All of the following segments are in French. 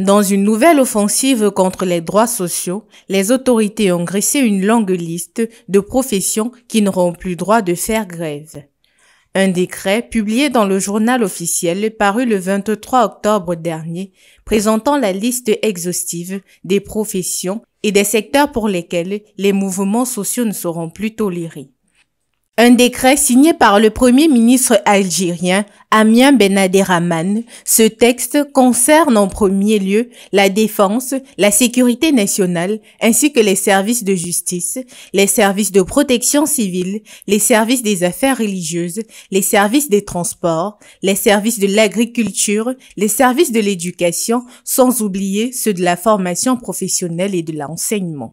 Dans une nouvelle offensive contre les droits sociaux, les autorités ont graissé une longue liste de professions qui n'auront plus droit de faire grève. Un décret publié dans le journal officiel paru le 23 octobre dernier présentant la liste exhaustive des professions et des secteurs pour lesquels les mouvements sociaux ne seront plus tolérés. Un décret signé par le premier ministre algérien Amien Benader ce texte concerne en premier lieu la défense, la sécurité nationale, ainsi que les services de justice, les services de protection civile, les services des affaires religieuses, les services des transports, les services de l'agriculture, les services de l'éducation, sans oublier ceux de la formation professionnelle et de l'enseignement.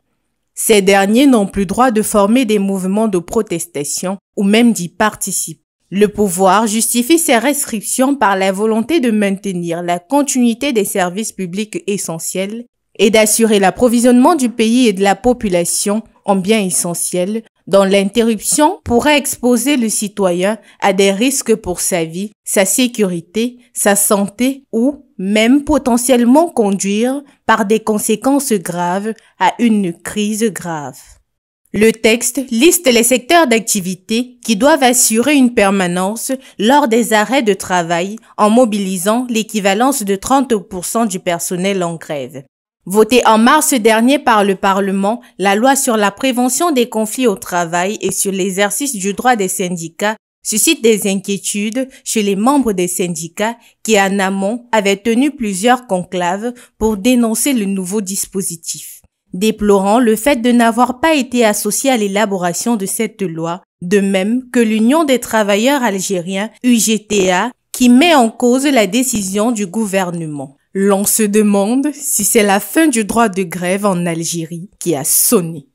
Ces derniers n'ont plus droit de former des mouvements de protestation ou même d'y participer. Le pouvoir justifie ces restrictions par la volonté de maintenir la continuité des services publics essentiels et d'assurer l'approvisionnement du pays et de la population en biens essentiels dont l'interruption pourrait exposer le citoyen à des risques pour sa vie, sa sécurité, sa santé ou même potentiellement conduire par des conséquences graves à une crise grave. Le texte liste les secteurs d'activité qui doivent assurer une permanence lors des arrêts de travail en mobilisant l'équivalence de 30% du personnel en grève. Votée en mars dernier par le Parlement, la loi sur la prévention des conflits au travail et sur l'exercice du droit des syndicats suscite des inquiétudes chez les membres des syndicats qui en amont avaient tenu plusieurs conclaves pour dénoncer le nouveau dispositif. Déplorant le fait de n'avoir pas été associé à l'élaboration de cette loi, de même que l'Union des travailleurs algériens UGTA qui met en cause la décision du gouvernement. L'on se demande si c'est la fin du droit de grève en Algérie qui a sonné.